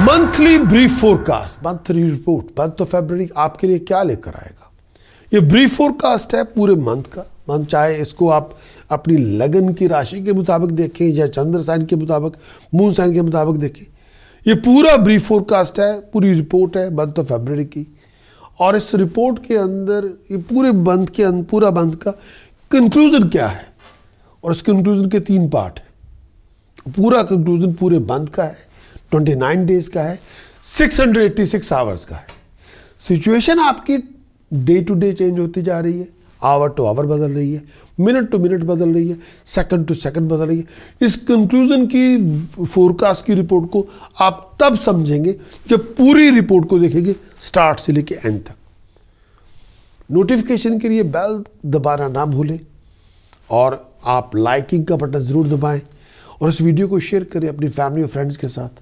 monthly brief forecast monthly report month of February आपके लिए क्या लेकर आएगा ये ब्रीफ फोरकास्ट है पूरे मंथ का मंथ चाहे इसको आप अपनी लगन की राशि के मुताबिक देखें या चंद्र साइन के मुताबिक मून साइन के मुताबिक देखें ये पूरा ब्रीफ फोरकास्ट है पूरी रिपोर्ट है मंथ ऑफ फेबर की और इस रिपोर्ट के अंदर ये पूरे मंथ के अंदर पूरा मंथ का कंक्लूज़न क्या है और इस कंक्लूज़न के तीन पार्ट हैं पूरा कंक्लूज़न पूरे मंथ का है ट्वेंटी नाइन डेज का है six hundred eighty six hours का है सिचुएशन आपकी डे टू डे चेंज होती जा रही है आवर टू आवर बदल रही है मिनट टू मिनट बदल रही है सेकंड टू सेकंड बदल रही है इस कंक्लूजन की फोरकास्ट की रिपोर्ट को आप तब समझेंगे जब पूरी रिपोर्ट को देखेंगे स्टार्ट से लेके एंड तक नोटिफिकेशन के लिए बेल दबाना ना भूलें और आप लाइकिंग का बटन ज़रूर दबाएं और इस वीडियो को शेयर करें अपनी फैमिली और फ्रेंड्स के साथ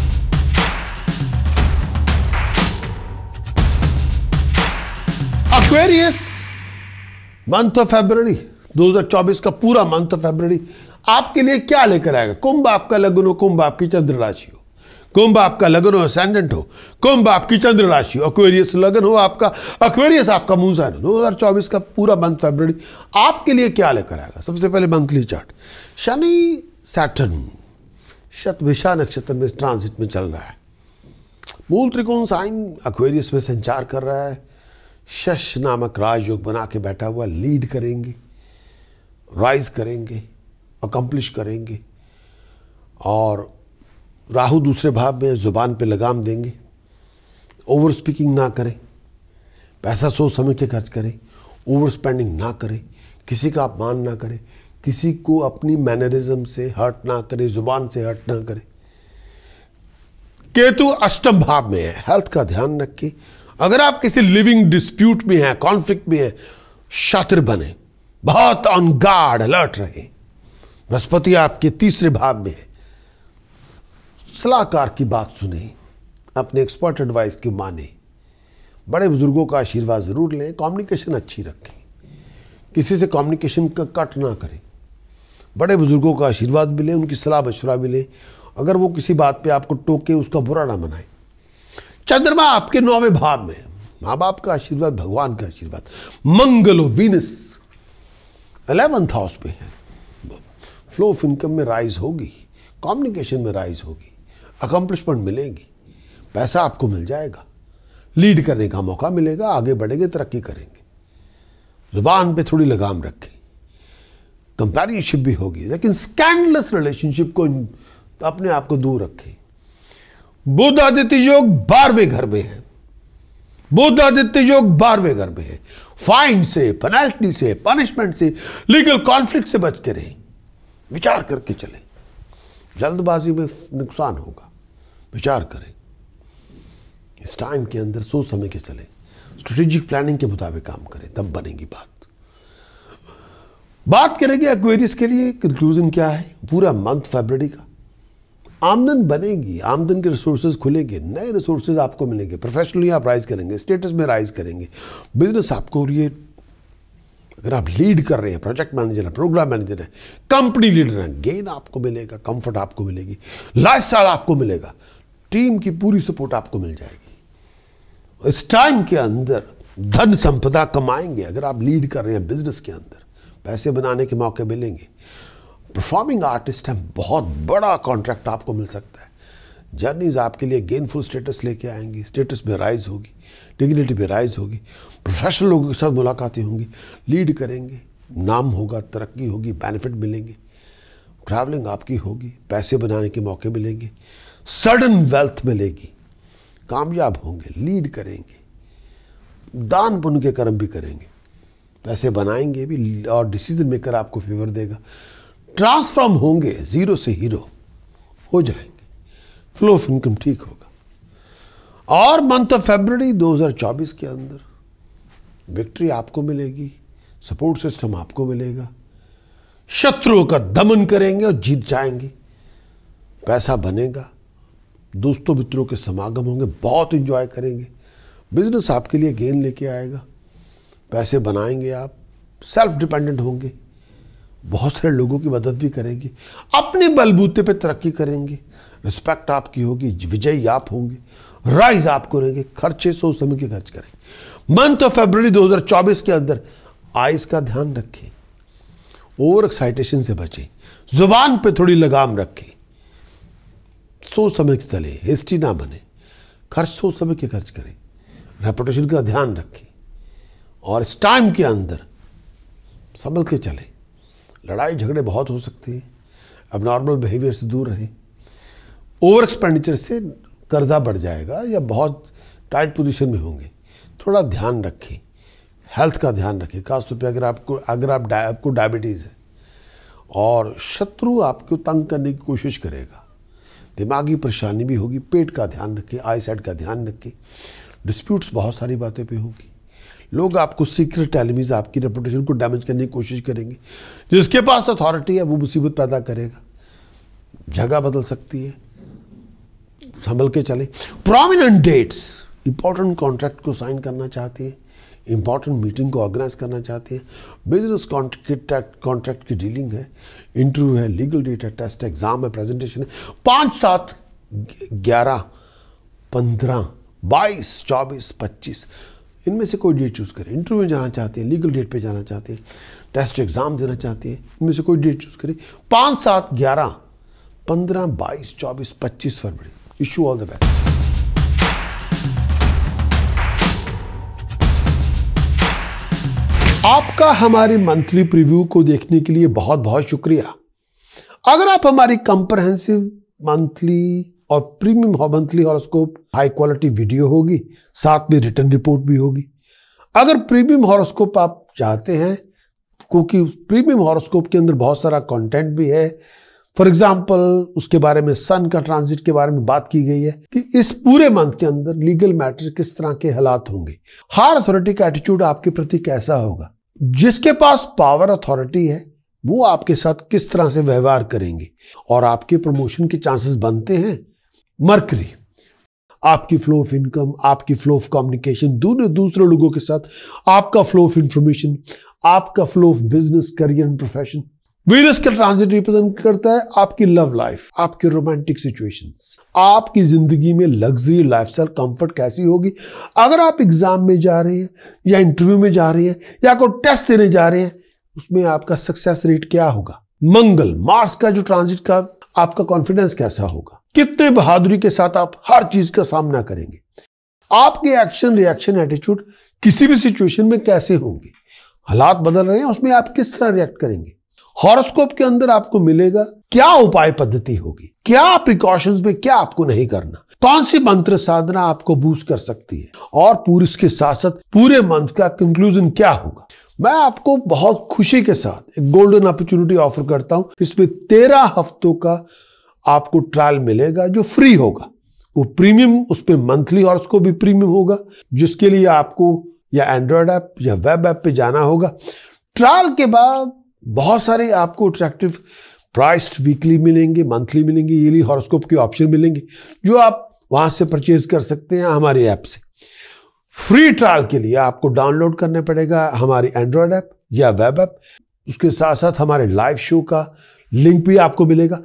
वेरियस मंथ ऑफ फेबररी 2024 का पूरा मंथ ऑफ फेबररी आपके लिए क्या लेकर आएगा कुंभ आपका लगन हो कुंभ आपकी चंद्र राशि हो कुंभ आपका लगन हो असेंडेंट हो कुंभ आपकी चंद्र राशि हो अक्वेरियस लगन हो आपका अक्वेरियस आपका मून साइन हो 2024 का पूरा मंथ फेबररी आपके लिए क्या लेकर आएगा सबसे पहले monthly chart Shani Saturn Shatabhisha नक्षत्र में ट्रांसिट में चल रहा है मूल त्रिकोण साइन अक्वेरियस में संचार कर रहा है शश नामक राजयोग बना के बैठा हुआ लीड करेंगे राइज करेंगे अकम्पलिश करेंगे और राहु दूसरे भाव में ज़ुबान पे लगाम देंगे ओवर स्पीकिंग ना करें पैसा सोच समझ के खर्च करें ओवर स्पेंडिंग ना करें किसी का अपमान ना करें किसी को अपनी मैनरिज्म से हर्ट ना करें ज़ुबान से हर्ट ना करें केतु अष्टम भाव में है हेल्थ का ध्यान रखें अगर आप किसी लिविंग डिस्प्यूट में हैं कॉन्फ्लिक्ट में हैं शत्र बने बहुत ऑन गार्ड अलर्ट रहे बृहस्पति आपके तीसरे भाव में है सलाहकार की बात सुने अपने एक्सपर्ट एडवाइस की माने बड़े बुजुर्गों का आशीर्वाद ज़रूर लें कम्युनिकेशन अच्छी रखें किसी से कम्युनिकेशन का कट ना करें बड़े बुजुर्गों का आशीर्वाद भी लें उनकी सलाह मशुरा भी लें अगर वो किसी बात पे आपको टोके उसका बुरा ना मनाएं चंद्रमा आपके नौवे भाव में माँ बाप का आशीर्वाद भगवान का आशीर्वाद और वीनस अलेवंथ हाउस पे है फ्लो ऑफ इनकम में राइज होगी कम्युनिकेशन में राइज होगी अकम्पलिशमेंट मिलेगी पैसा आपको मिल जाएगा लीड करने का मौका मिलेगा आगे बढ़ेंगे तरक्की करेंगे जुबान पे थोड़ी लगाम रखें कंपेरियनशिप भी होगी लेकिन स्कैंडलेस रिलेशनशिप को अपने आप को दूर रखें बुद्ध आदित्य योग बारहवें घर में है बुद्ध आदित्य योग बारहवें घर में है फाइन से पेनाल्टी से पनिशमेंट से लीगल कॉन्फ्लिक्ट से बच के रहे विचार करके चले जल्दबाजी में नुकसान होगा विचार करें इस टाइम के अंदर सोच समय के चले स्ट्रेटेजिक प्लानिंग के मुताबिक काम करें तब बनेगी बात बात करेंगे एक्वेरियस के लिए कंक्लूजन क्या है पूरा मंथ फेबररी का आमदन बनेगी आमदन के रिसोर्स खुलेंगे नए रिसोर्स आपको मिलेंगे प्रोफेशनली आप राइज करेंगे स्टेटस में राइज करेंगे बिजनेस आपको ये अगर आप लीड कर रहे हैं प्रोजेक्ट मैनेजर हैं प्रोग्राम मैनेजर हैं कंपनी लीडर हैं गेन आपको मिलेगा कंफर्ट आपको मिलेगी लाइफ स्टाइल आपको मिलेगा टीम की पूरी सपोर्ट आपको मिल जाएगी इस टाइम के अंदर धन संपदा कमाएंगे अगर आप लीड कर रहे हैं बिजनेस के अंदर पैसे बनाने के मौके मिलेंगे परफॉर्मिंग आर्टिस्ट हैं बहुत बड़ा कॉन्ट्रैक्ट आपको मिल सकता है जर्नीज आपके लिए गेनफुल स्टेटस लेके आएंगी स्टेटस में राइज होगी डिग्निटी में राइज होगी प्रोफेशनल लोगों के साथ मुलाकातें होंगी लीड करेंगे नाम होगा तरक्की होगी बेनिफिट मिलेंगे ट्रैवलिंग आपकी होगी पैसे बनाने के मौके मिलेंगे सडन वेल्थ मिलेगी कामयाब होंगे लीड करेंगे दान पुण्य के कर्म भी करेंगे पैसे बनाएंगे भी और डिसीजन मेकर आपको फेवर देगा ट्रांसफॉर्म होंगे जीरो से हीरो हो जाएंगे फ्लो ऑफ इनकम ठीक होगा और मंथ ऑफ फेबररी 2024 के अंदर विक्ट्री आपको मिलेगी सपोर्ट सिस्टम आपको मिलेगा शत्रुओं का दमन करेंगे और जीत जाएंगे पैसा बनेगा दोस्तों मित्रों के समागम होंगे बहुत इंजॉय करेंगे बिजनेस आपके लिए गेंद लेके आएगा पैसे बनाएंगे आप सेल्फ डिपेंडेंट होंगे बहुत सारे लोगों की मदद भी करेंगे अपने बलबूते पे तरक्की करेंगे रिस्पेक्ट आपकी होगी विजय आप होंगे राइज आप करेंगे खर्चे सोच समय के खर्च करें मंथ ऑफ फेबर 2024 के अंदर आइज का ध्यान रखें ओवर एक्साइटेशन से बचें जुबान पे थोड़ी लगाम रखें सोच समय के चले हिस्ट्री ना बने खर्च सो समय के खर्च करें रेपुटेशन का ध्यान रखें और इस टाइम के अंदर संभल के चलें लड़ाई झगड़े बहुत हो सकते हैं अब नॉर्मल बिहेवियर से दूर रहें ओवर एक्सपेंडिचर से कर्जा बढ़ जाएगा या बहुत टाइट पोजीशन में होंगे थोड़ा ध्यान रखें हेल्थ का ध्यान रखें खासतौर पर अगर आपको अगर आप डा, आपको डायबिटीज़ है और शत्रु आपको तंग करने की कोशिश करेगा दिमागी परेशानी भी होगी पेट का ध्यान रखें आई साइड का ध्यान रखें डिस्प्यूट्स बहुत सारी बातें पे होंगी लोग आपको सीक्रेट एलिमीज आपकी रेपुटेशन को डैमेज करने की कोशिश करेंगे जिसके पास अथॉरिटी है वो मुसीबत पैदा करेगा जगह बदल सकती है संभल के चले प्रोमिनेंट डेट्स इंपॉर्टेंट कॉन्ट्रैक्ट को साइन करना चाहती है इंपॉर्टेंट मीटिंग को ऑर्गेनाइज करना चाहती है बिजनेस कॉन्ट्रैक्ट की डीलिंग है इंटरव्यू है लीगल डेट है टेस्ट एग्जाम है प्रेजेंटेशन है पांच सात ग्यारह पंद्रह बाईस चौबीस पच्चीस इनमें से कोई डेट चूज़ करें इंटरव्यू जाना चाहते हैं लीगल डेट पे जाना चाहते हैं टेस्ट एग्ज़ाम देना चाहते हैं इनमें से कोई डेट चूज़ करें पाँच सात ग्यारह पंद्रह बाईस चौबीस पच्चीस फरवरी इशू ऑल द बेस्ट आपका हमारे मंथली प्रीव्यू को देखने के लिए बहुत बहुत शुक्रिया अगर आप हमारी कंप्रहेंसिव मंथली और premium monthly horoscope high quality video होगी साथ में रिटर्न रिपोर्ट भी होगी अगर प्रीमियम हॉरोस्कोप आप चाहते हैं क्योंकि प्रीमियम हॉरोस्कोप के अंदर बहुत सारा कंटेंट भी है फॉर एग्जाम्पल उसके बारे में सन का ट्रांजिट के बारे में बात की गई है कि इस पूरे मंथ के अंदर लीगल मैटर किस तरह के हालात होंगे हार अथॉरिटी का एटीट्यूड आपके प्रति कैसा होगा जिसके पास पावर अथॉरिटी है वो आपके साथ किस तरह से व्यवहार करेंगे और आपके प्रमोशन के चांसेस बनते हैं मरकरी आपकी फ्लो ऑफ इनकम आपकी फ्लो ऑफ कम्युनिकेशन दोनों दूसरे लोगों के साथ आपका फ्लो ऑफ इंफॉर्मेशन आपका flow of business career and profession Venus का ट्रांजिट रिप्रेजेंट करता है आपकी लव लाइफ आपके रोमांटिक सिचुएशंस आपकी जिंदगी में लग्जरी लाइफस्टाइल कंफर्ट कैसी होगी अगर आप एग्जाम में जा रहे हैं या इंटरव्यू में जा रहे हैं या कोई टेस्ट देने जा रहे हैं उसमें आपका सक्सेस रेट क्या होगा मंगल मार्स का जो ट्रांजिट का आपका कॉन्फिडेंस कैसा होगा कितने बहादुरी के साथ आप हर चीज का सामना करेंगे आपके एक्शन रिएक्शन एटीट्यूड किसी भी सिचुएशन में कैसे होंगे हालात बदल रहे हैं उसमें आप किस तरह रिएक्ट करेंगे हॉरोस्कोप के अंदर आपको मिलेगा क्या उपाय पद्धति होगी क्या प्रिकॉशंस में क्या आपको नहीं करना कौन सी मंत्र साधना आपको बूस्ट कर सकती है और पूरे इसके साथ साथ पूरे मंथ का कंक्लूजन क्या होगा मैं आपको बहुत खुशी के साथ एक गोल्डन अपॉर्चुनिटी ऑफर करता हूं इसमें तेरह हफ्तों का आपको ट्रायल मिलेगा जो फ्री होगा वो प्रीमियम उस पर मंथली और उसको भी प्रीमियम होगा जिसके लिए आपको या एंड्रॉयड ऐप या वेब ऐप पे जाना होगा ट्रायल के बाद बहुत सारे आपको अट्रैक्टिव प्राइस्ड वीकली मिलेंगे मंथली मिलेंगे ईयरली हॉरोस्कोप के ऑप्शन मिलेंगे जो आप वहाँ से परचेज कर सकते हैं हमारे ऐप से फ्री ट्रायल के लिए आपको डाउनलोड करना पड़ेगा हमारी एंड्रॉयड ऐप या वेब ऐप उसके साथ साथ हमारे लाइव शो का लिंक भी आपको मिलेगा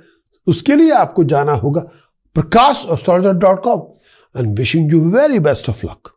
उसके लिए आपको जाना होगा Prakash astrologer dot com and wishing you very best of luck